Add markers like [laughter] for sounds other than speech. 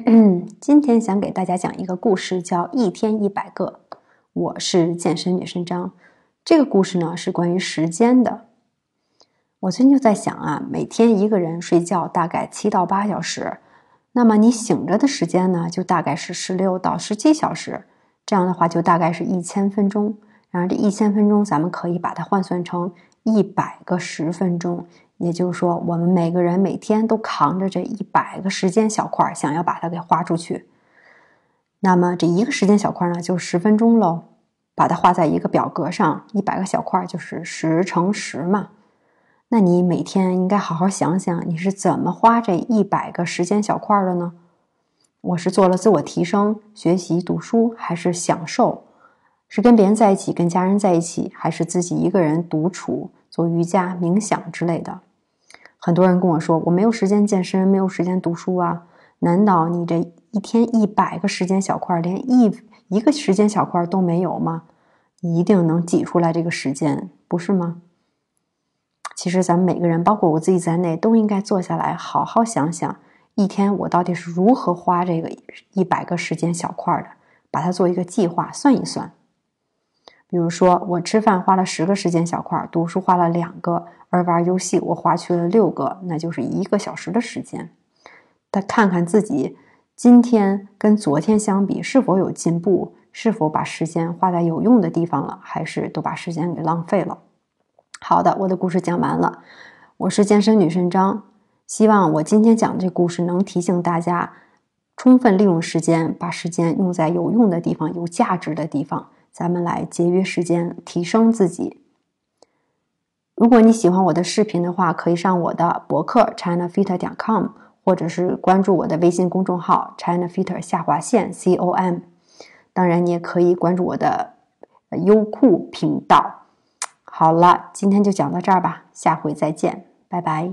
[clears throat] 今天想给大家讲一个故事，叫《一天一百个》。我是健身女神张。这个故事呢，是关于时间的。我最近就在想啊，每天一个人睡觉大概七到八小时，那么你醒着的时间呢，就大概是十六到十七小时。这样的话，就大概是一千分钟。然后这一千分钟，咱们可以把它换算成。一百个十分钟，也就是说，我们每个人每天都扛着这一百个时间小块，想要把它给花出去。那么，这一个时间小块呢，就十分钟喽。把它画在一个表格上，一百个小块就是十乘十嘛。那你每天应该好好想想，你是怎么花这一百个时间小块的呢？我是做了自我提升、学习、读书，还是享受？是跟别人在一起，跟家人在一起，还是自己一个人独处做瑜伽、冥想之类的？很多人跟我说：“我没有时间健身，没有时间读书啊！”难道你这一天一百个时间小块，连一一个时间小块都没有吗？一定能挤出来这个时间，不是吗？其实咱们每个人，包括我自己在内，都应该坐下来好好想想，一天我到底是如何花这个一百个时间小块的，把它做一个计划，算一算。比如说，我吃饭花了十个时间小块，读书花了两个，而玩游戏我花去了六个，那就是一个小时的时间。再看看自己今天跟昨天相比是否有进步，是否把时间花在有用的地方了，还是都把时间给浪费了。好的，我的故事讲完了。我是健身女神张，希望我今天讲这故事能提醒大家充分利用时间，把时间用在有用的地方、有价值的地方。咱们来节约时间，提升自己。如果你喜欢我的视频的话，可以上我的博客 c h i n a f e t e r c o m 或者是关注我的微信公众号 c h i n a f e t e r 下划线 com。当然，你也可以关注我的优酷频道。好了，今天就讲到这儿吧，下回再见，拜拜。